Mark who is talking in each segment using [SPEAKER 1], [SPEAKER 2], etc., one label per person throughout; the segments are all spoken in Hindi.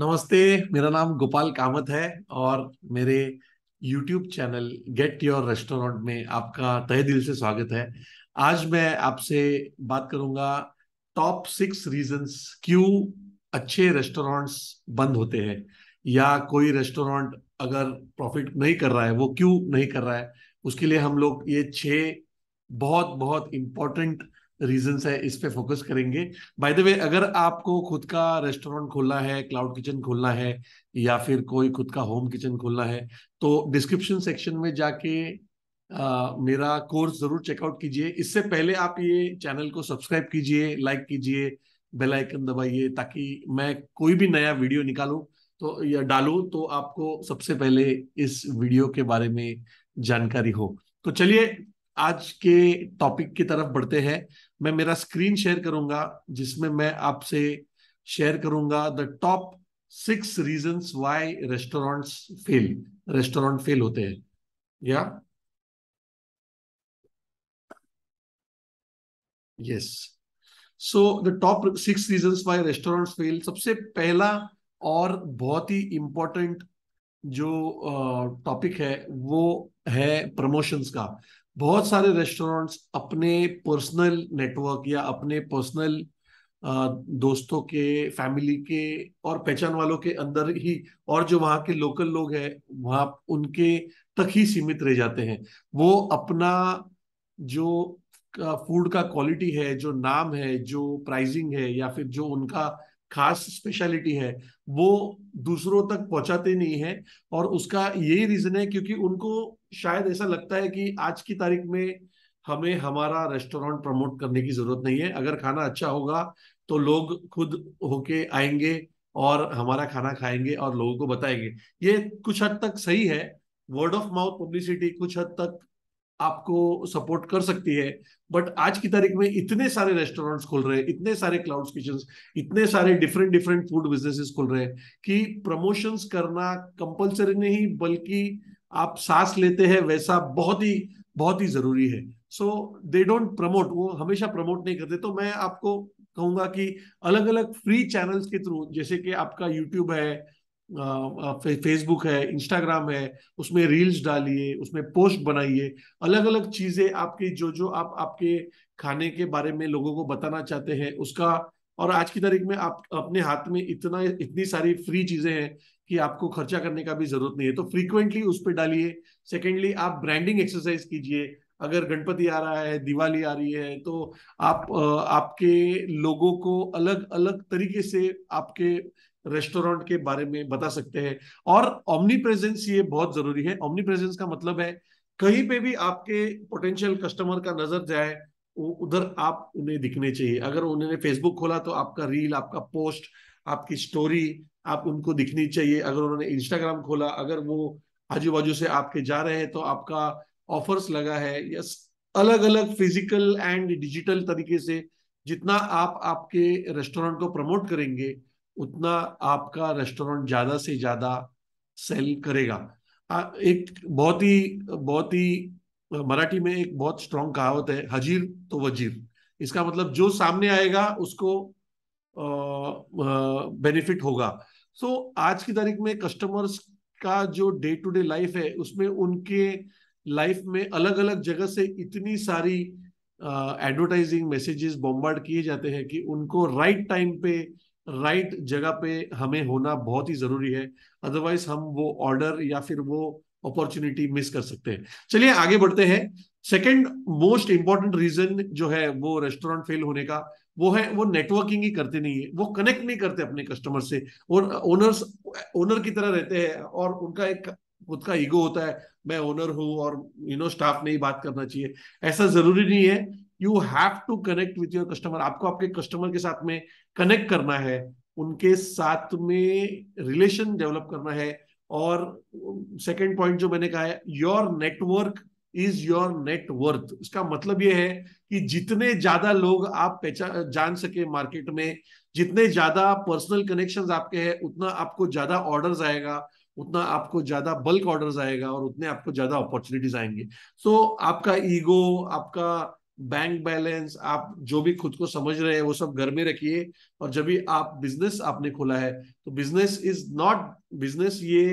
[SPEAKER 1] नमस्ते मेरा नाम गोपाल कामत है और मेरे YouTube channel get your restaurant में आपका तहे दिल से स्वागत है आज मैं आपसे बात करूंगा टॉप सिक्स रीजंस क्यों अच्छे रेस्टोरेंट्स बंद होते हैं या कोई रेस्टोरेंट अगर प्रॉफिट नहीं कर रहा है वो क्यों नहीं कर रहा है उसके लिए हम लोग ये छः बहुत बहुत इम्पोर्टेंट रीजन है इस पे फोकस करेंगे बाय द वे अगर आपको खुद का रेस्टोरेंट खोलना है क्लाउड किचन खोलना है या फिर कोई खुद का होम किचन खोलना है तो डिस्क्रिप्शन सेक्शन में जाके आ, मेरा कोर्स जरूर चेकआउट कीजिए इससे पहले आप ये चैनल को सब्सक्राइब कीजिए लाइक कीजिए बेल आइकन दबाइए ताकि मैं कोई भी नया वीडियो निकालूं तो या डालू तो आपको सबसे पहले इस वीडियो के बारे में जानकारी हो तो चलिए आज के टॉपिक की तरफ बढ़ते हैं मैं मेरा स्क्रीन शेयर करूंगा जिसमें मैं आपसे शेयर करूंगा the top six reason why restaurant fail restaurant fail होते हैं या yes so the top six reason why restaurant fail सबसे पहला और बहुत ही इंपॉर्टेंट जो टॉपिक है वो है प्रमोशंस का बहुत सारे रेस्टोरेंट्स अपने पर्सनल नेटवर्क या अपने पर्सनल दोस्तों के फैमिली के और पहचान वालों के अंदर ही और जो वहाँ के लोकल लोग हैं वहाँ उनके तक ही सीमित रह जाते हैं वो अपना जो फूड का क्वालिटी है जो नाम है जो प्राइसिंग है या फिर जो उनका खास स्पेशलिटी है वो दूसरों तक पहुंचाते नहीं है और उसका यही रीजन है क्योंकि उनको शायद ऐसा लगता है कि आज की तारीख में हमें हमारा रेस्टोरेंट प्रमोट करने की जरूरत नहीं है अगर खाना अच्छा होगा तो लोग खुद होके आएंगे और हमारा खाना खाएंगे और लोगों को बताएंगे ये कुछ हद तक सही है वर्ड ऑफ माउथ पब्लिसिटी कुछ हद तक आपको सपोर्ट कर सकती है बट आज की तारीख में इतने सारे रेस्टोरेंट्स खुल रहे हैं इतने सारे क्लाउड किचन इतने सारे डिफरेंट डिफरेंट फूड बिजनेसेस खुल रहे हैं कि प्रमोशंस करना कंपलसरी नहीं बल्कि आप सांस लेते हैं वैसा बहुत ही बहुत ही जरूरी है सो दे डोंट प्रमोट वो हमेशा प्रमोट नहीं करते तो मैं आपको कहूंगा कि अलग अलग फ्री चैनल्स के थ्रू जैसे कि आपका यूट्यूब है फेसबुक है इंस्टाग्राम है उसमें रील्स डालिए उसमें पोस्ट बनाइए अलग अलग चीजें आपके जो जो आप आपके खाने के बारे में लोगों को बताना चाहते हैं उसका और आज की तारीख में आप अपने हाथ में इतना इतनी सारी फ्री चीजें हैं कि आपको खर्चा करने का भी जरूरत नहीं है तो फ्रीक्वेंटली उस पर डालिए सेकेंडली आप ब्रांडिंग एक्सरसाइज कीजिए अगर गणपति आ रहा है दिवाली आ रही है तो आप आपके लोगों को अलग अलग तरीके से आपके रेस्टोरेंट के बारे में बता सकते हैं और ओमनी प्रेजेंस ये बहुत जरूरी है ओमनी प्रेजेंस का मतलब है कहीं पे भी आपके पोटेंशियल कस्टमर का नजर जाए उधर आप उन्हें दिखने चाहिए अगर उन्होंने फेसबुक खोला तो आपका रील आपका पोस्ट आपकी स्टोरी आप उनको दिखनी चाहिए अगर उन्होंने इंस्टाग्राम खोला अगर वो आजू बाजू से आपके जा रहे हैं तो आपका ऑफर्स लगा है यस अलग अलग फिजिकल एंड डिजिटल तरीके से जितना आप आपके रेस्टोरेंट को प्रमोट करेंगे उतना आपका रेस्टोरेंट ज़्यादा से ज़्यादा सेल करेगा एक बहुत ही बहुत ही मराठी में एक बहुत स्ट्रॉन्ग कहावत है हजीर तो वजीर इसका मतलब जो सामने आएगा उसको बेनिफिट होगा सो so, आज की तारीख में कस्टमर्स का जो डे टू डे लाइफ है उसमें उनके लाइफ में अलग अलग जगह से इतनी सारी एडवर्टाइजिंग मैसेजेस बॉम्बार्ड किए जाते हैं कि उनको राइट टाइम पे राइट जगह पे हमें होना बहुत ही जरूरी है अदरवाइज हम वो ऑर्डर या फिर वो अपॉर्चुनिटी मिस कर सकते हैं चलिए आगे बढ़ते हैं सेकंड मोस्ट इंपॉर्टेंट रीजन जो है वो रेस्टोरेंट फेल होने का वो है वो नेटवर्किंग ही करते नहीं है वो कनेक्ट नहीं करते अपने कस्टमर से और ओनर्स ओनर की तरह रहते हैं और उनका एक खुद का ईगो होता है मैं ओनर हूं और यू नो स्टाफ ने ही बात करना चाहिए ऐसा जरूरी नहीं है you have to connect with your customer आपको आपके कस्टमर के साथ में कनेक्ट करना है उनके साथ में रिलेशन डेवलप करना है और सेकेंड पॉइंट जो मैंने कहा है your network is your net worth इसका मतलब ये है कि जितने ज्यादा लोग आप पहचान जान सके मार्केट में जितने ज्यादा पर्सनल कनेक्शंस आपके हैं उतना आपको ज्यादा ऑर्डर्स आएगा उतना आपको ज्यादा बल्क ऑर्डर्स आएगा और उतने आपको ज्यादा अपॉर्चुनिटीज आएंगे सो so, आपका ईगो आपका बैंक बैलेंस आप जो भी खुद को समझ रहे हैं वो सब घर में रखिए और जब भी आप बिजनेस आपने खोला है तो बिजनेस इज नॉट बिजनेस ये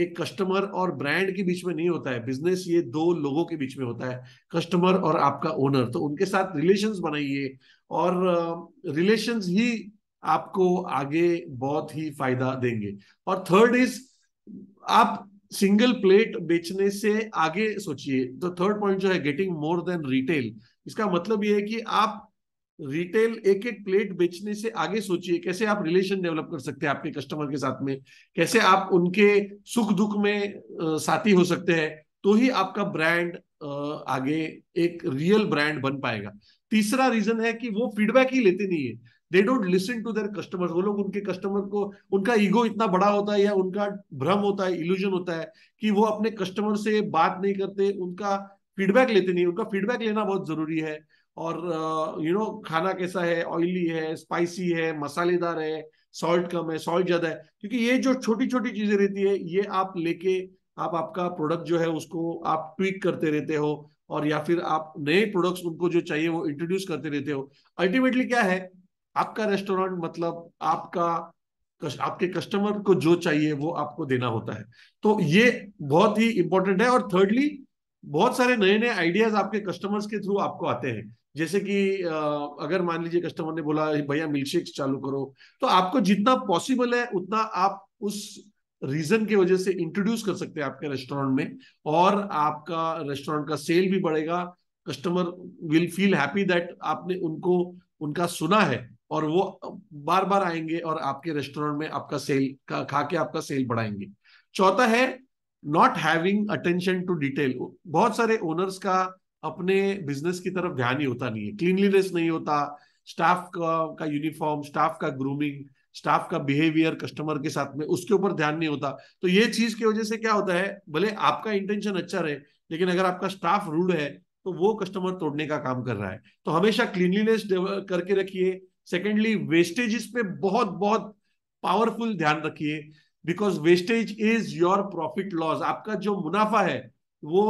[SPEAKER 1] एक कस्टमर और ब्रांड के बीच में नहीं होता है बिजनेस ये दो लोगों के बीच में होता है कस्टमर और आपका ओनर तो उनके साथ रिलेशंस बनाइए और रिलेशंस ही आपको आगे बहुत ही फायदा देंगे और थर्ड इज आप सिंगल प्लेट बेचने से आगे सोचिए तो थर्ड पॉइंट जो है गेटिंग मोर देन रिटेल इसका मतलब ये है कि आप रिटेल एक एक प्लेट बेचने से आगे सोचिए कैसे आप रिलेशन डेवलप कर सकते हैं आपके कस्टमर के साथ में कैसे आप उनके सुख दुख में साथी हो सकते हैं तो ही आपका ब्रांड आगे एक रियल ब्रांड बन पाएगा तीसरा रीजन है कि वो फीडबैक ही लेते नहीं है they don't listen to their customer वो लोग उनके कस्टमर को उनका ईगो इतना बड़ा होता है या उनका भ्रम होता है इल्यूजन होता है कि वो अपने कस्टमर से बात नहीं करते उनका फीडबैक लेते नहीं उनका फीडबैक लेना बहुत जरूरी है और यू नो खाना कैसा है ऑयली है स्पाइसी है मसालेदार है सॉल्ट कम है सॉल्ट ज्यादा है क्योंकि ये जो छोटी छोटी चीजें रहती है ये आप लेके आप आपका प्रोडक्ट जो है उसको आप ट्विक करते रहते हो और या फिर आप नए प्रोडक्ट्स उनको जो चाहिए वो इंट्रोड्यूस करते रहते हो अल्टीमेटली क्या है आपका रेस्टोरेंट मतलब आपका आपके कस्टमर को जो चाहिए वो आपको देना होता है तो ये बहुत ही इंपॉर्टेंट है और थर्डली बहुत सारे नए नए आइडियाज आपके कस्टमर्स के थ्रू आपको आते हैं जैसे कि अगर मान लीजिए कस्टमर ने बोला भैया मिल्कशेक चालू करो तो आपको जितना पॉसिबल है उतना आप उस रीजन की वजह से इंट्रोड्यूस कर सकते हैं आपके रेस्टोरेंट में और आपका रेस्टोरेंट का सेल भी बढ़ेगा customer will feel happy that आपने उनको उनका सुना है और वो बार बार आएंगे और आपके रेस्टोरेंट में आपका सेल का खा के आपका सेल बढ़ाएंगे चौथा है not having attention to detail बहुत सारे ओनर्स का अपने बिजनेस की तरफ ध्यान ही होता नहीं है क्लीनलीनेस नहीं होता स्टाफ का का यूनिफॉर्म स्टाफ का ग्रूमिंग स्टाफ का बिहेवियर कस्टमर के साथ में उसके ऊपर ध्यान नहीं होता तो ये चीज की वजह से क्या होता है भले आपका इंटेंशन अच्छा रहे लेकिन अगर आपका स्टाफ रूड है तो वो कस्टमर तोड़ने का काम कर रहा है तो हमेशा क्लीनलीनेस करके रखिए सेकेंडली वेस्टेज इस पे बहुत बहुत पावरफुल ध्यान रखिए because wastage is your profit loss आपका जो मुनाफा है वो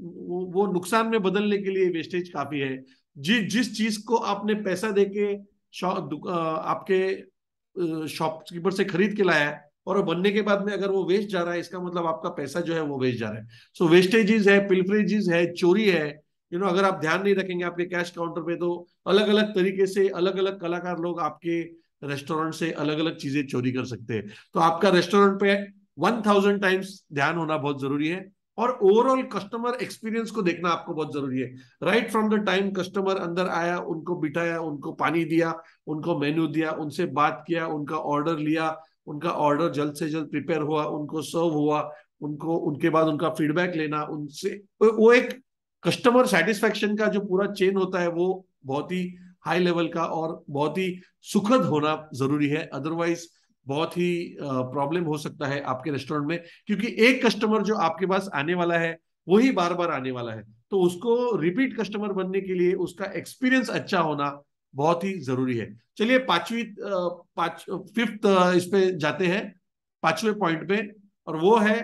[SPEAKER 1] वो, नुकसान में बदलने के लिए वेस्टेज काफी है जि, जिस चीज को आपने पैसा दे के आपके शॉपकीपर से खरीद के लाया और बनने के बाद में अगर वो वेस्ट जा रहा है इसका मतलब आपका पैसा जो है वो वेस्ट जा रहा है सो so, वेस्टेजेस है पिलफ्रेजेस है चोरी है यू you नो know, अगर आप ध्यान नहीं रखेंगे आपके कैश काउंटर पे तो अलग अलग तरीके से अलग अलग कलाकार लोग आपके रेस्टोरेंट से अलग अलग चीजें चोरी कर सकते हैं तो आपका रेस्टोरेंट पे वन थाउजेंड टाइम्स ध्यान होना बहुत जरूरी है और ओवरऑल कस्टमर एक्सपीरियंस को देखना आपको बहुत जरूरी है right from the time customer अंदर आया उनको बिठाया उनको पानी दिया उनको मेन्यू दिया उनसे बात किया उनका ऑर्डर लिया उनका ऑर्डर जल्द से जल्द प्रिपेयर हुआ उनको सर्व हुआ उनको उनके बाद उनका फीडबैक लेना उनसे वो एक कस्टमर सेटिस्फेक्शन का जो पूरा चेन होता है वो बहुत ही हाई लेवल का और बहुत ही सुखद होना जरूरी है अदरवाइज बहुत ही प्रॉब्लम हो सकता है आपके रेस्टोरेंट में क्योंकि एक कस्टमर जो आपके पास आने वाला है वही बार बार आने वाला है तो उसको रिपीट कस्टमर बनने के लिए उसका एक्सपीरियंस अच्छा होना बहुत ही जरूरी है चलिए पांचवी पांच फिफ्थ इस पे जाते हैं पांचवें पॉइंट पे और वो है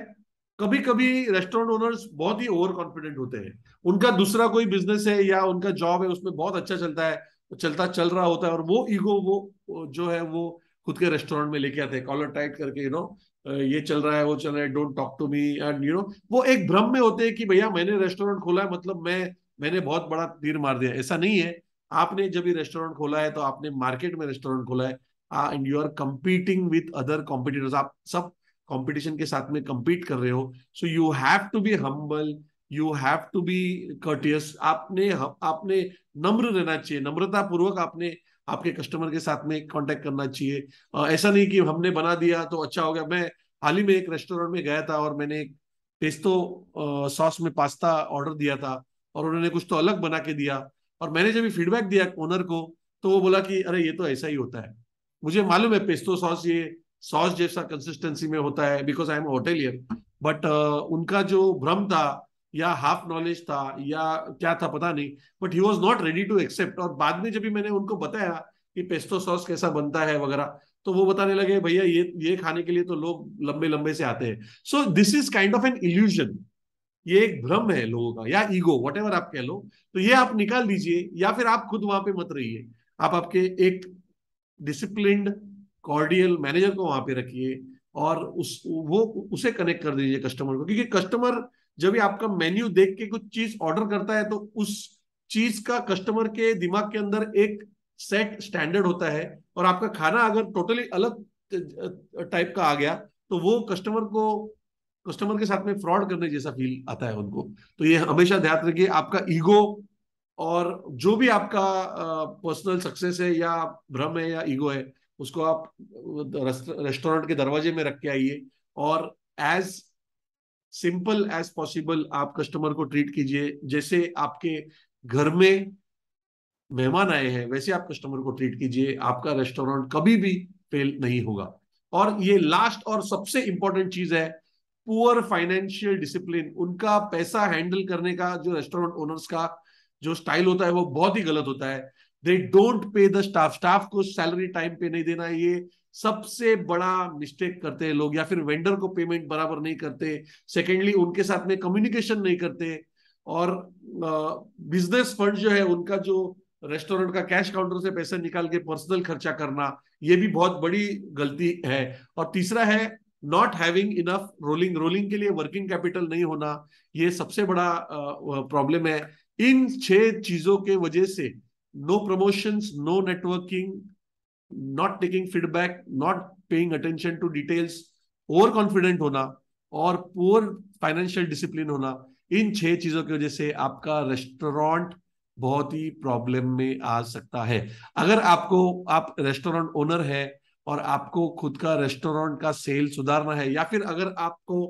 [SPEAKER 1] कभी कभी रेस्टोरेंट ओनर्स बहुत ही ओवर कॉन्फिडेंट होते हैं उनका दूसरा कोई बिजनेस है या उनका जॉब है उसमें बहुत अच्छा चलता है चलता चल रहा होता है और वो ईगो वो जो है वो खुद के रेस्टोरेंट में लेके आते हैं कॉलर टाइट करके यू नो ये चल रहा है वो चल रहा है don't talk to me and you know वो एक भ्रम में होते हैं कि भैया मैंने रेस्टोरेंट खोला है मतलब मैं मैंने बहुत बड़ा तीर मार दिया ऐसा नहीं है आपने जब भी रेस्टोरेंट खोला है तो आपने मार्केट में रेस्टोरेंट खोला है and you are competing with other competitors आप सब कॉम्पिटिशन के साथ में कम्पीट कर रहे हो so you have to be humble you have to be courteous आपने आपने नम्र रहना चाहिए नम्रतापूर्वक आपने आपके कस्टमर के साथ में कांटेक्ट करना चाहिए ऐसा नहीं कि हमने बना दिया तो अच्छा हो गया मैं हाल ही में एक रेस्टोरेंट में गया था और मैंने एक पेस्तो सॉस में पास्ता ऑर्डर दिया था और उन्होंने कुछ तो अलग बना के दिया और मैंने जब फीडबैक दिया ओनर को तो वो बोला कि अरे ये तो ऐसा ही होता है मुझे मालूम है पेस्तो सॉस ये सॉस जैसा कंसिस्टेंसी में होता है because I am hotelier but उनका जो भ्रम था या हाफ नॉलेज था या क्या था पता नहीं but he was not ready to accept और बाद में जब भी मैंने उनको बताया कि पेस्टो सॉस कैसा बनता है वगैरह तो वो बताने लगे भैया ये ये खाने के लिए तो लोग लंबे लंबे से आते हैं so this is kind of an illusion ये एक भ्रम है लोगों का या ईगो वट आप कह लो तो ये आप निकाल दीजिए या फिर आप खुद वहां पे मत रहिए आप आपके एक डिसिप्लिन कॉर्डियल मैनेजर को वहां पे रखिए और उस वो उसे कनेक्ट कर दीजिए कस्टमर को क्योंकि कस्टमर जब भी आपका मेन्यू देख के कुछ चीज ऑर्डर करता है तो उस चीज का कस्टमर के दिमाग के अंदर एक सेट स्टैंडर्ड होता है और आपका खाना अगर टोटली अलग टाइप का आ गया तो वो कस्टमर को कस्टमर के साथ में फ्रॉड करने जैसा फील आता है उनको तो ये हमेशा ध्यान रखिए आपका ईगो और जो भी आपका पर्सनल सक्सेस है या भ्रम है या ईगो है उसको आप रेस्टोरेंट के दरवाजे में रख के आइए और एज सिंपल एज पॉसिबल आप कस्टमर को ट्रीट कीजिए जैसे आपके घर में मेहमान आए हैं वैसे आप कस्टमर को ट्रीट कीजिए आपका रेस्टोरेंट कभी भी फेल नहीं होगा और ये लास्ट और सबसे इंपॉर्टेंट चीज है पुअर फाइनेंशियल डिसिप्लिन उनका पैसा हैंडल करने का जो रेस्टोरेंट ओनर्स का जो स्टाइल होता है वो बहुत ही गलत होता है they don't pay the staff staff को सैलरी टाइम पे नहीं देना ये सबसे बड़ा मिस्टेक करते हैं लोग या फिर वेंडर को पेमेंट बराबर नहीं करते सेकेंडली उनके साथ में कम्युनिकेशन नहीं करते और बिजनेस फंड जो है उनका जो रेस्टोरेंट का कैश काउंटर से पैसे निकाल के पर्सनल खर्चा करना ये भी बहुत बड़ी गलती है और तीसरा है not having enough rolling rolling के लिए वर्किंग कैपिटल नहीं होना ये सबसे बड़ा प्रॉब्लम है इन छह चीजों के वजह से no promotions no networking not taking feedback not paying attention to details over confident होना और पुअर फाइनेंशियल डिसिप्लिन होना इन छह चीजों की वजह से आपका रेस्टोरेंट बहुत ही प्रॉब्लम में आ सकता है अगर आपको आप रेस्टोरेंट ओनर है और आपको खुद का रेस्टोरेंट का सेल सुधारना है या फिर अगर आपको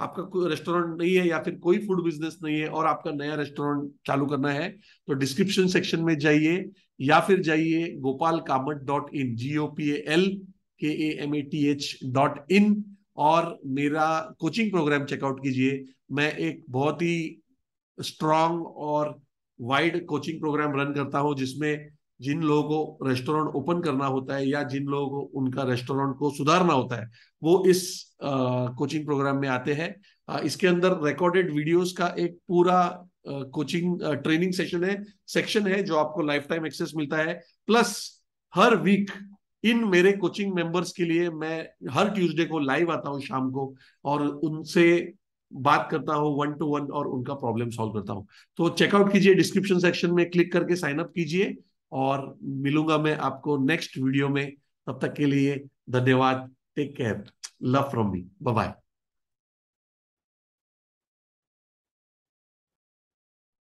[SPEAKER 1] आपका कोई रेस्टोरेंट नहीं है या फिर कोई फूड बिजनेस नहीं है और आपका नया रेस्टोरेंट चालू करना है तो डिस्क्रिप्शन सेक्शन में जाइए या फिर जाइए Gopal Kamath dot in G O P L K A M A T H dot in और मेरा कोचिंग प्रोग्राम चेकआउट कीजिए मैं एक बहुत ही स्ट्रॉन्ग और वाइड कोचिंग प्रोग्राम रन करता हूँ जिसमें जिन लोगों को रेस्टोरेंट ओपन करना होता है या जिन लोगों को उनका रेस्टोरेंट को सुधारना होता है वो इस कोचिंग प्रोग्राम में आते हैं इसके अंदर रिकॉर्डेड वीडियोस का एक पूरा कोचिंग ट्रेनिंग सेशन है सेक्शन है जो आपको लाइफ टाइम एक्सेस मिलता है प्लस हर वीक इन मेरे कोचिंग मेंबर्स के लिए मैं हर ट्यूसडे को लाइव आता हूँ शाम को और उनसे बात करता हूँ वन टू वन और उनका प्रॉब्लम सॉल्व करता हूँ तो चेकआउट कीजिए डिस्क्रिप्शन सेक्शन में क्लिक करके साइन अप कीजिए और मिलूंगा मैं आपको नेक्स्ट वीडियो में तब तक के लिए धन्यवाद take care love from me bye